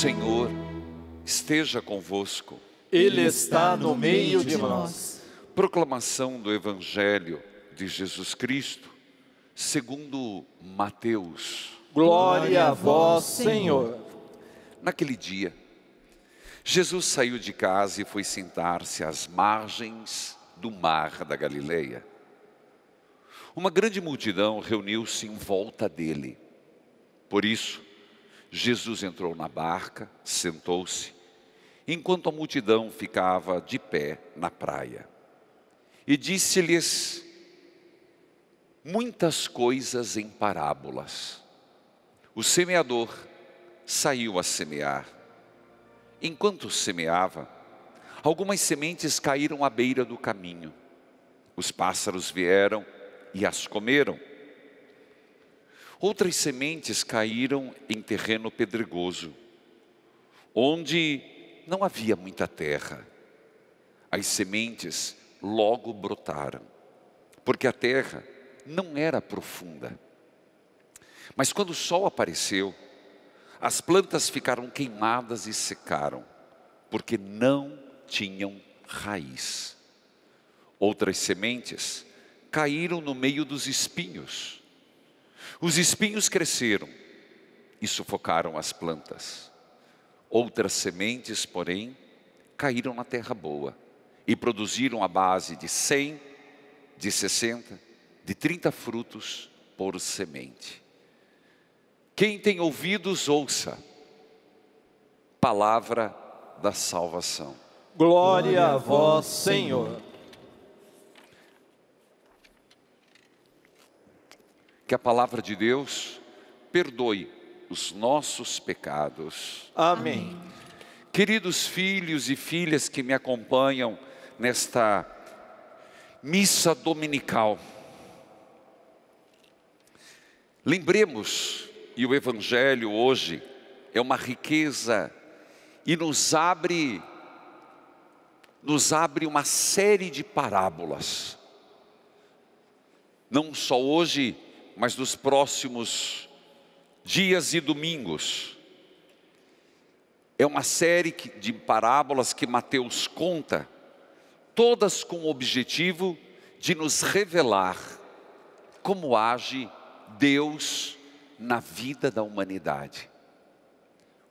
Senhor esteja convosco. Ele está no meio de nós. Proclamação do Evangelho de Jesus Cristo, segundo Mateus. Glória a vós, Senhor. Naquele dia, Jesus saiu de casa e foi sentar-se às margens do mar da Galileia. Uma grande multidão reuniu-se em volta dele. Por isso, Jesus entrou na barca, sentou-se, enquanto a multidão ficava de pé na praia. E disse-lhes muitas coisas em parábolas. O semeador saiu a semear. Enquanto semeava, algumas sementes caíram à beira do caminho. Os pássaros vieram e as comeram. Outras sementes caíram em terreno pedregoso, onde não havia muita terra. As sementes logo brotaram, porque a terra não era profunda. Mas quando o sol apareceu, as plantas ficaram queimadas e secaram, porque não tinham raiz. Outras sementes caíram no meio dos espinhos os espinhos cresceram e sufocaram as plantas. Outras sementes, porém, caíram na terra boa e produziram a base de 100, de 60, de 30 frutos por semente. Quem tem ouvidos, ouça. Palavra da salvação. Glória a vós, Senhor. que a palavra de Deus perdoe os nossos pecados. Amém. Queridos filhos e filhas que me acompanham nesta missa dominical, lembremos, e o Evangelho hoje é uma riqueza e nos abre nos abre uma série de parábolas. Não só hoje, mas nos próximos dias e domingos. É uma série de parábolas que Mateus conta, todas com o objetivo de nos revelar como age Deus na vida da humanidade.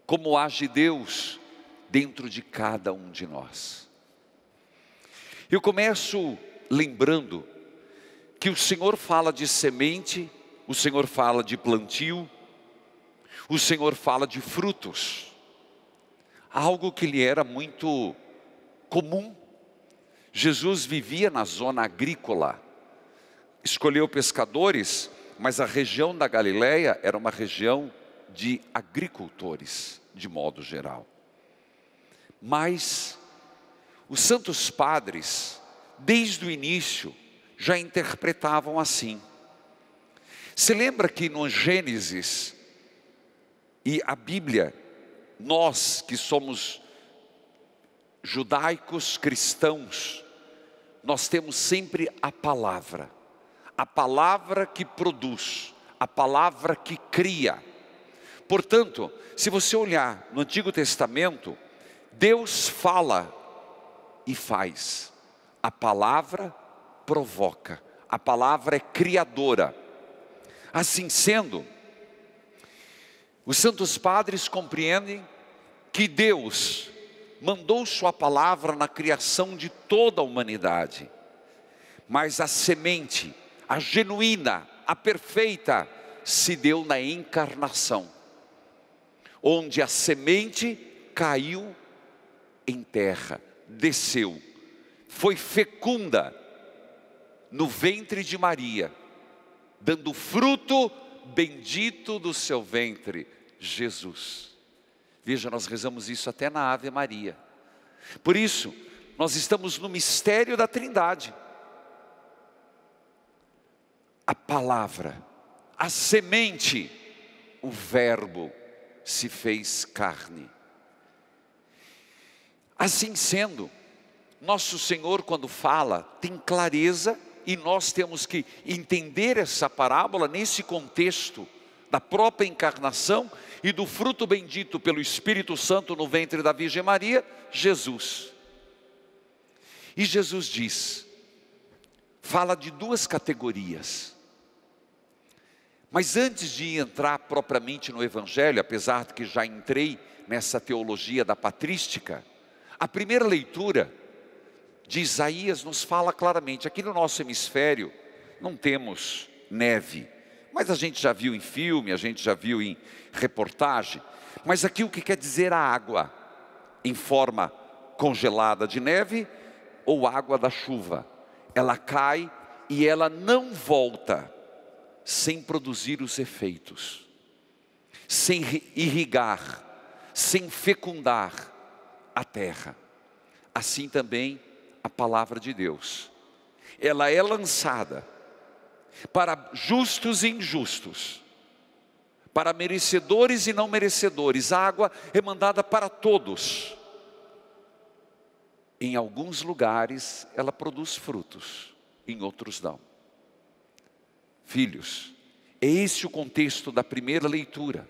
Como age Deus dentro de cada um de nós. Eu começo lembrando que o Senhor fala de semente o Senhor fala de plantio, o Senhor fala de frutos, algo que lhe era muito comum. Jesus vivia na zona agrícola, escolheu pescadores, mas a região da Galileia era uma região de agricultores, de modo geral. Mas os santos padres, desde o início, já interpretavam assim: se lembra que no Gênesis e a Bíblia, nós que somos judaicos cristãos, nós temos sempre a palavra, a palavra que produz, a palavra que cria. Portanto, se você olhar no Antigo Testamento, Deus fala e faz, a palavra provoca, a palavra é criadora. Assim sendo, os santos padres compreendem que Deus mandou Sua palavra na criação de toda a humanidade, mas a semente, a genuína, a perfeita, se deu na encarnação, onde a semente caiu em terra, desceu, foi fecunda no ventre de Maria dando fruto bendito do seu ventre, Jesus. Veja, nós rezamos isso até na Ave Maria. Por isso, nós estamos no mistério da Trindade. A palavra, a semente, o Verbo se fez carne. Assim sendo, nosso Senhor, quando fala, tem clareza e nós temos que entender essa parábola nesse contexto da própria encarnação e do fruto bendito pelo Espírito Santo no ventre da Virgem Maria, Jesus. E Jesus diz, fala de duas categorias. Mas antes de entrar propriamente no Evangelho, apesar de que já entrei nessa teologia da patrística, a primeira leitura de Isaías nos fala claramente. Aqui no nosso hemisfério não temos neve, mas a gente já viu em filme, a gente já viu em reportagem. Mas aqui o que quer dizer a água em forma congelada de neve ou água da chuva? Ela cai e ela não volta sem produzir os efeitos, sem irrigar, sem fecundar a terra. Assim também a palavra de Deus. Ela é lançada para justos e injustos, para merecedores e não merecedores. A água é mandada para todos. Em alguns lugares ela produz frutos, em outros não. Filhos, é esse o contexto da primeira leitura,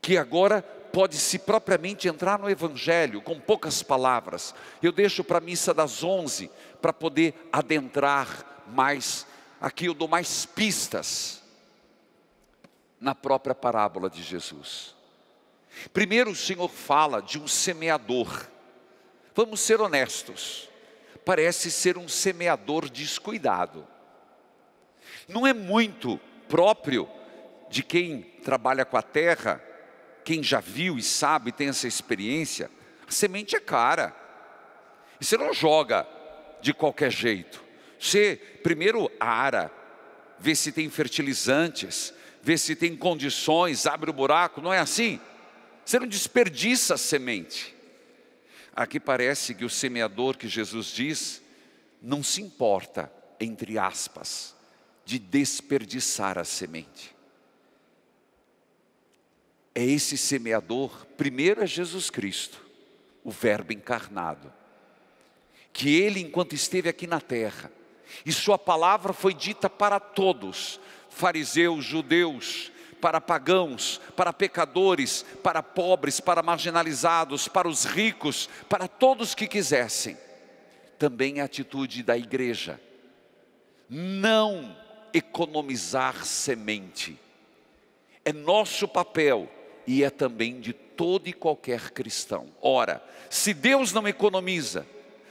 que agora pode-se propriamente entrar no Evangelho com poucas palavras. Eu deixo para a missa das 11 para poder adentrar mais. Aqui eu dou mais pistas na própria parábola de Jesus. Primeiro, o Senhor fala de um semeador. Vamos ser honestos, parece ser um semeador descuidado. Não é muito próprio de quem trabalha com a terra quem já viu e sabe, tem essa experiência, a semente é cara. E você não joga de qualquer jeito. Você primeiro ara, vê se tem fertilizantes, vê se tem condições, abre o buraco, não é assim? Você não desperdiça a semente. Aqui parece que o semeador que Jesus diz não se importa, entre aspas, de desperdiçar a semente é esse semeador, primeiro é Jesus Cristo, o Verbo encarnado, que ele, enquanto esteve aqui na terra, e sua palavra foi dita para todos, fariseus, judeus, para pagãos, para pecadores, para pobres, para marginalizados, para os ricos, para todos que quisessem. Também é a atitude da igreja. Não economizar semente. É nosso papel e é também de todo e qualquer cristão. Ora, se Deus não economiza,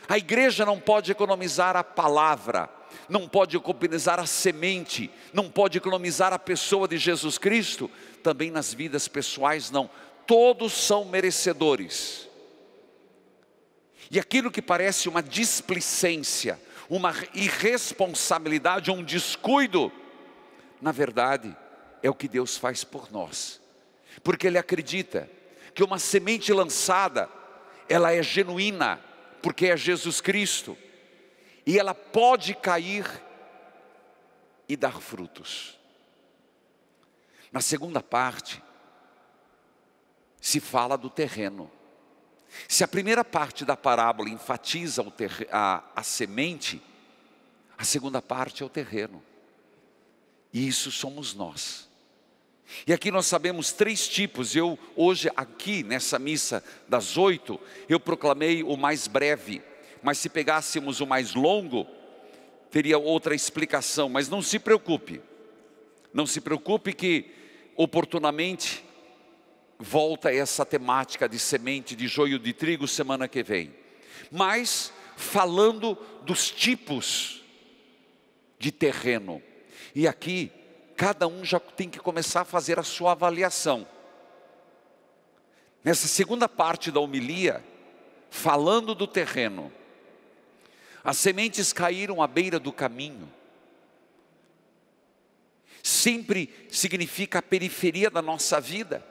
a igreja não pode economizar a palavra, não pode economizar a semente, não pode economizar a pessoa de Jesus Cristo, também nas vidas pessoais não. Todos são merecedores. E aquilo que parece uma displicência, uma irresponsabilidade, um descuido, na verdade, é o que Deus faz por nós porque ele acredita que uma semente lançada, ela é genuína, porque é Jesus Cristo, e ela pode cair e dar frutos. Na segunda parte, se fala do terreno. Se a primeira parte da parábola enfatiza a, a semente, a segunda parte é o terreno. E isso somos nós. E aqui nós sabemos três tipos. Eu hoje aqui nessa missa das oito eu proclamei o mais breve, mas se pegássemos o mais longo teria outra explicação. Mas não se preocupe, não se preocupe que oportunamente volta essa temática de semente de joio de trigo semana que vem. Mas falando dos tipos de terreno. E aqui cada um já tem que começar a fazer a sua avaliação. Nessa segunda parte da homilia, falando do terreno, as sementes caíram à beira do caminho. Sempre significa a periferia da nossa vida.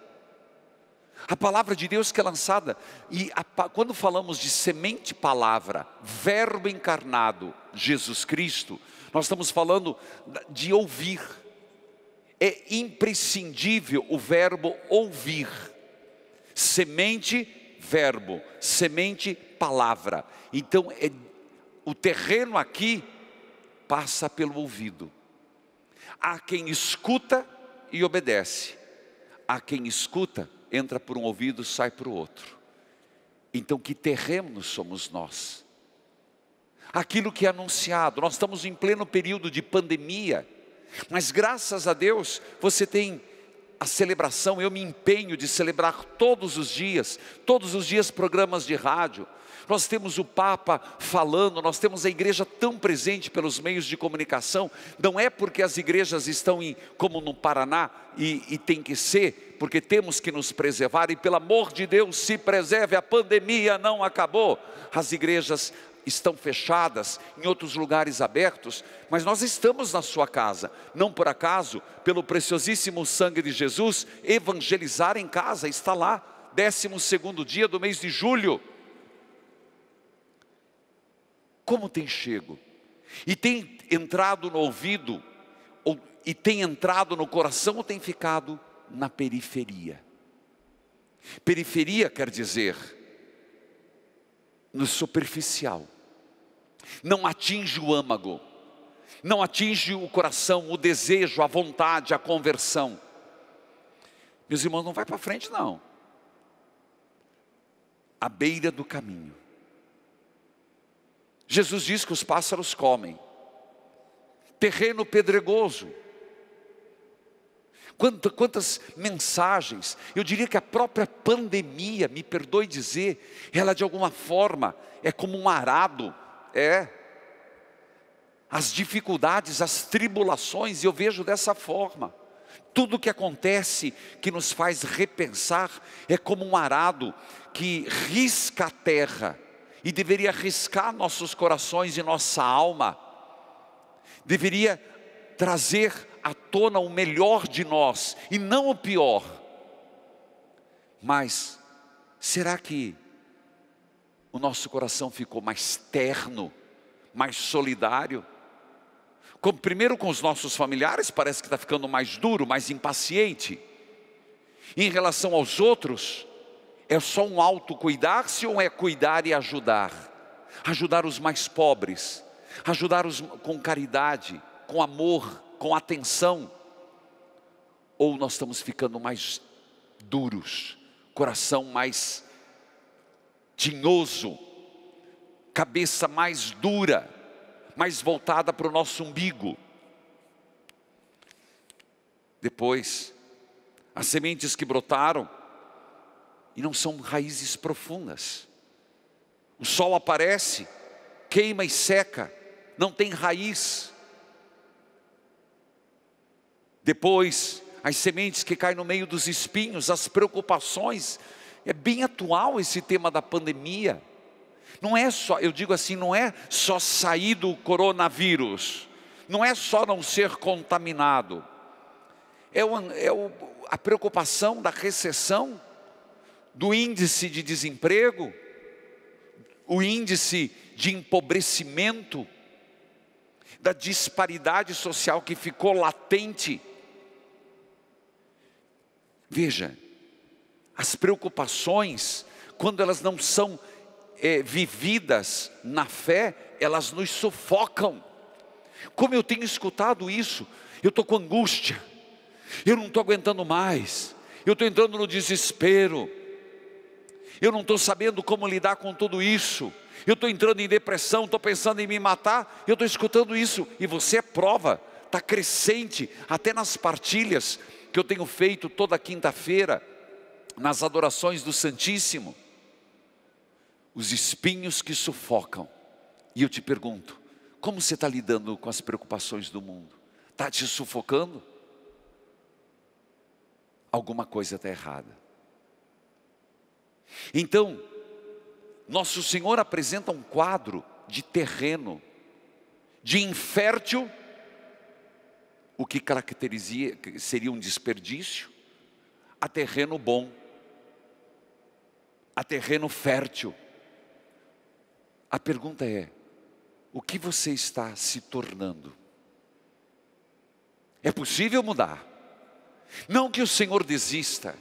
A palavra de Deus que é lançada, e a, quando falamos de semente palavra, verbo encarnado, Jesus Cristo, nós estamos falando de ouvir é imprescindível o verbo ouvir. Semente, verbo, semente, palavra. Então, é, o terreno aqui passa pelo ouvido. Há quem escuta e obedece. Há quem escuta, entra por um ouvido, sai para o outro. Então, que terreno somos nós? Aquilo que é anunciado, nós estamos em pleno período de pandemia mas graças a Deus, você tem a celebração, eu me empenho de celebrar todos os dias, todos os dias programas de rádio. Nós temos o Papa falando, nós temos a igreja tão presente pelos meios de comunicação. Não é porque as igrejas estão em, como no Paraná e, e tem que ser, porque temos que nos preservar e pelo amor de Deus se preserve. A pandemia não acabou. As igrejas estão fechadas, em outros lugares abertos, mas nós estamos na sua casa. Não por acaso, pelo preciosíssimo sangue de Jesus, evangelizar em casa está lá, 12 segundo dia do mês de julho. Como tem chego? E tem entrado no ouvido, ou, e tem entrado no coração, ou tem ficado na periferia? Periferia quer dizer no superficial não atinge o âmago, não atinge o coração, o desejo, a vontade, a conversão. Meus irmãos, não vai para frente, não. À beira do caminho. Jesus diz que os pássaros comem, terreno pedregoso. Quantas, quantas mensagens, eu diria que a própria pandemia, me perdoe dizer, ela de alguma forma é como um arado é. As dificuldades, as tribulações, eu vejo dessa forma. Tudo que acontece que nos faz repensar é como um arado que risca a terra e deveria riscar nossos corações e nossa alma. Deveria trazer à tona o melhor de nós e não o pior. Mas será que o nosso coração ficou mais terno, mais solidário. Como, primeiro com os nossos familiares, parece que está ficando mais duro, mais impaciente. em relação aos outros, é só um autocuidar-se ou é cuidar e ajudar? Ajudar os mais pobres, ajudar os com caridade, com amor, com atenção. Ou nós estamos ficando mais duros, coração mais tinhoso, cabeça mais dura, mais voltada para o nosso umbigo. Depois, as sementes que brotaram e não são raízes profundas. O sol aparece, queima e seca, não tem raiz. Depois, as sementes que caem no meio dos espinhos, as preocupações, é bem atual esse tema da pandemia. Não é só, eu digo assim, não é só sair do coronavírus, não é só não ser contaminado, é, o, é o, a preocupação da recessão, do índice de desemprego, o índice de empobrecimento, da disparidade social que ficou latente. Veja, as preocupações, quando elas não são é, vividas na fé, elas nos sufocam. Como eu tenho escutado isso, eu estou com angústia, eu não estou aguentando mais, eu estou entrando no desespero, eu não estou sabendo como lidar com tudo isso, eu estou entrando em depressão, estou pensando em me matar, eu estou escutando isso, e você é prova, está crescente, até nas partilhas que eu tenho feito toda quinta-feira, nas adorações do Santíssimo, os espinhos que sufocam. E eu te pergunto, como você está lidando com as preocupações do mundo? Está te sufocando? Alguma coisa está errada. Então, Nosso Senhor apresenta um quadro de terreno, de infértil, o que caracterizaria, seria um desperdício, a terreno bom a terreno fértil. A pergunta é: o que você está se tornando? É possível mudar. Não que o Senhor desista.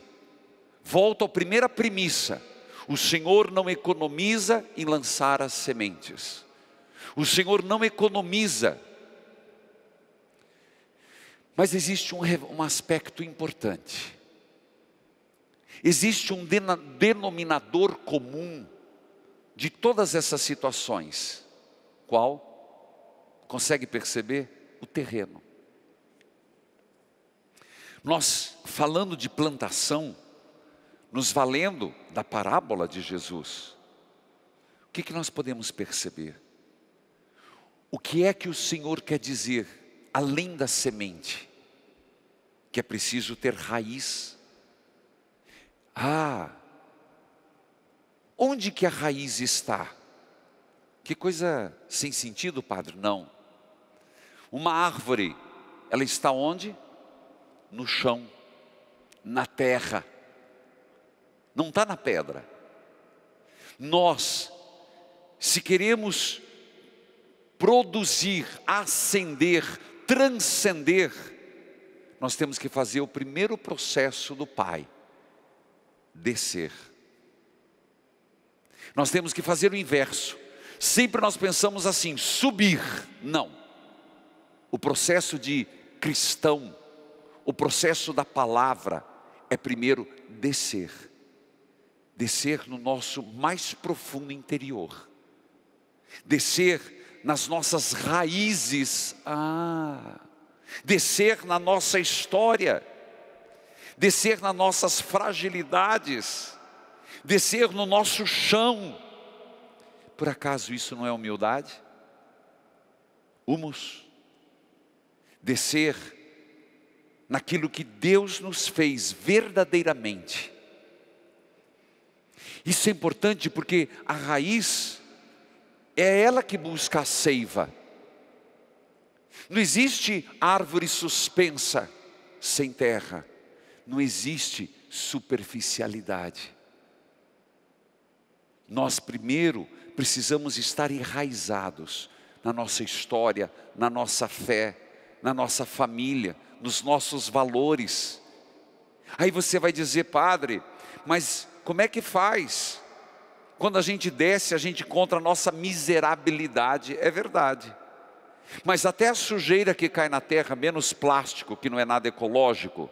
Volto à primeira premissa: o Senhor não economiza em lançar as sementes. O Senhor não economiza. Mas existe um, um aspecto importante. Existe um denominador comum de todas essas situações. Qual? Consegue perceber? O terreno. Nós, falando de plantação, nos valendo da parábola de Jesus, o que, que nós podemos perceber? O que é que o Senhor quer dizer, além da semente? Que é preciso ter raiz ah, onde que a raiz está? Que coisa sem sentido, padre? Não. Uma árvore, ela está onde? No chão, na terra. Não está na pedra. Nós, se queremos produzir, ascender, transcender, nós temos que fazer o primeiro processo do Pai descer. Nós temos que fazer o inverso. Sempre nós pensamos assim, subir. Não. O processo de cristão, o processo da palavra, é primeiro descer. Descer no nosso mais profundo interior. Descer nas nossas raízes. Ah! Descer na nossa história descer nas nossas fragilidades, descer no nosso chão. Por acaso isso não é humildade? Humus. Descer naquilo que Deus nos fez verdadeiramente. Isso é importante porque a raiz é ela que busca a seiva. Não existe árvore suspensa sem terra não existe superficialidade. Nós primeiro precisamos estar enraizados na nossa história, na nossa fé, na nossa família, nos nossos valores. Aí você vai dizer, padre, mas como é que faz? Quando a gente desce, a gente encontra a nossa miserabilidade, é verdade. Mas até a sujeira que cai na terra, menos plástico, que não é nada ecológico,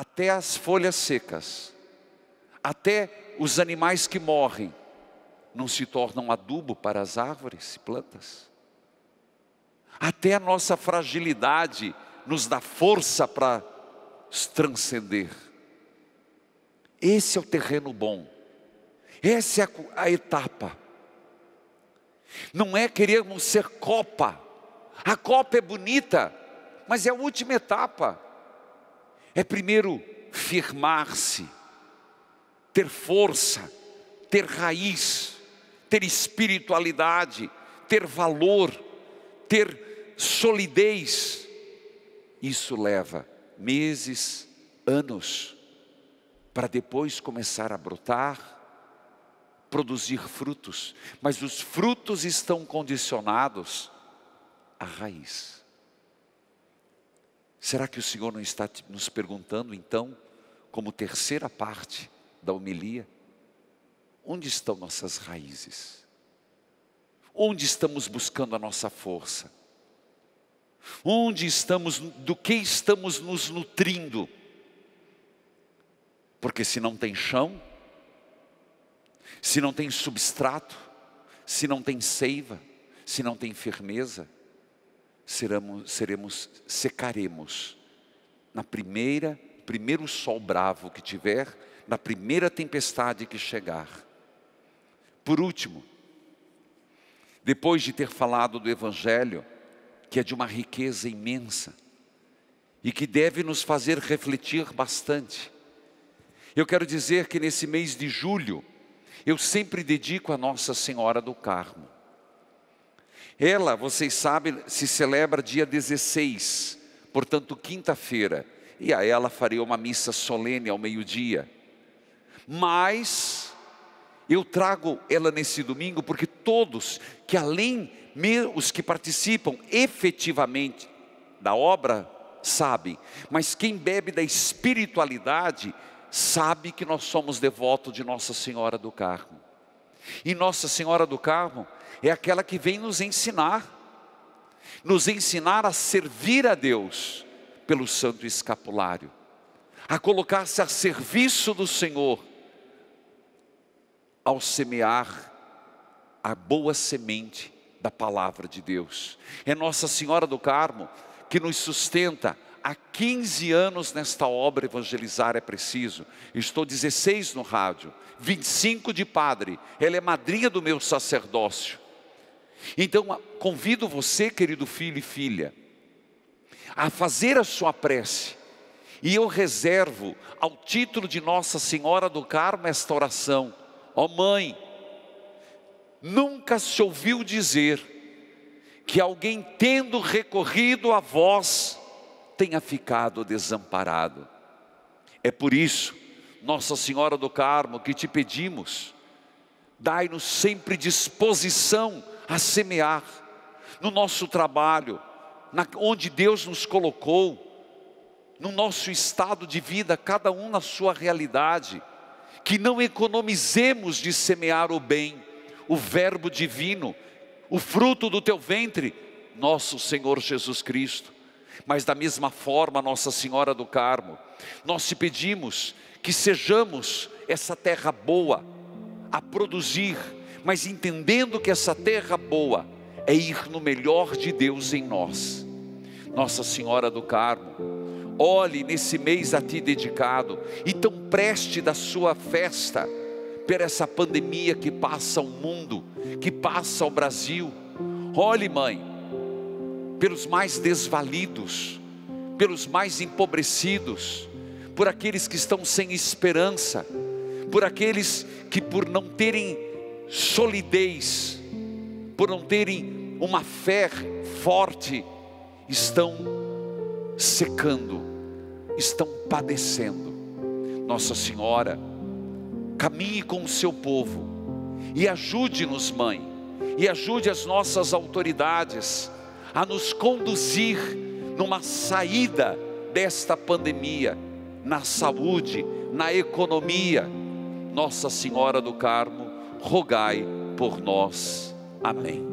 até as folhas secas, até os animais que morrem, não se tornam adubo para as árvores e plantas. Até a nossa fragilidade nos dá força para transcender. Esse é o terreno bom, essa é a, a etapa. Não é querermos ser copa, a copa é bonita, mas é a última etapa é primeiro firmar-se, ter força, ter raiz, ter espiritualidade, ter valor, ter solidez. Isso leva meses, anos, para depois começar a brotar, produzir frutos, mas os frutos estão condicionados à raiz. Será que o Senhor não está nos perguntando então, como terceira parte da homilia, onde estão nossas raízes? Onde estamos buscando a nossa força? Onde estamos, do que estamos nos nutrindo? Porque se não tem chão, se não tem substrato, se não tem seiva, se não tem firmeza, seremos, seremos secaremos na primeira, primeiro sol bravo que tiver, na primeira tempestade que chegar. Por último, depois de ter falado do evangelho, que é de uma riqueza imensa e que deve nos fazer refletir bastante. Eu quero dizer que nesse mês de julho, eu sempre dedico a Nossa Senhora do Carmo. Ela, vocês sabem, se celebra dia 16, portanto, quinta-feira, e a ela farei uma missa solene ao meio-dia. Mas eu trago ela nesse domingo porque todos que além os que participam efetivamente da obra sabem, mas quem bebe da espiritualidade sabe que nós somos devotos de Nossa Senhora do Carmo. E Nossa Senhora do Carmo é aquela que vem nos ensinar, nos ensinar a servir a Deus pelo santo escapulário, a colocar-se a serviço do Senhor, ao semear a boa semente da palavra de Deus. É Nossa Senhora do Carmo que nos sustenta, há 15 anos nesta obra Evangelizar é Preciso. Estou 16 no rádio, 25 de padre. Ela é madrinha do meu sacerdócio. Então, convido você, querido filho e filha, a fazer a sua prece. E eu reservo ao título de Nossa Senhora do Carmo esta oração. Ó oh, mãe, nunca se ouviu dizer que alguém tendo recorrido a vós tenha ficado desamparado. É por isso, Nossa Senhora do Carmo, que te pedimos, dai-nos sempre disposição a semear no nosso trabalho, na, onde Deus nos colocou, no nosso estado de vida, cada um na sua realidade, que não economizemos de semear o bem, o Verbo divino, o fruto do teu ventre, nosso Senhor Jesus Cristo mas da mesma forma, Nossa Senhora do Carmo, nós te pedimos que sejamos essa terra boa a produzir, mas entendendo que essa terra boa é ir no melhor de Deus em nós. Nossa Senhora do Carmo, olhe nesse mês a ti dedicado e tão preste da sua festa por essa pandemia que passa o mundo, que passa o Brasil. Olhe, mãe, pelos mais desvalidos, pelos mais empobrecidos, por aqueles que estão sem esperança, por aqueles que, por não terem solidez, por não terem uma fé forte, estão secando, estão padecendo. Nossa Senhora, caminhe com o seu povo e ajude-nos, mãe, e ajude as nossas autoridades a nos conduzir numa saída desta pandemia, na saúde, na economia. Nossa Senhora do Carmo, rogai por nós. Amém.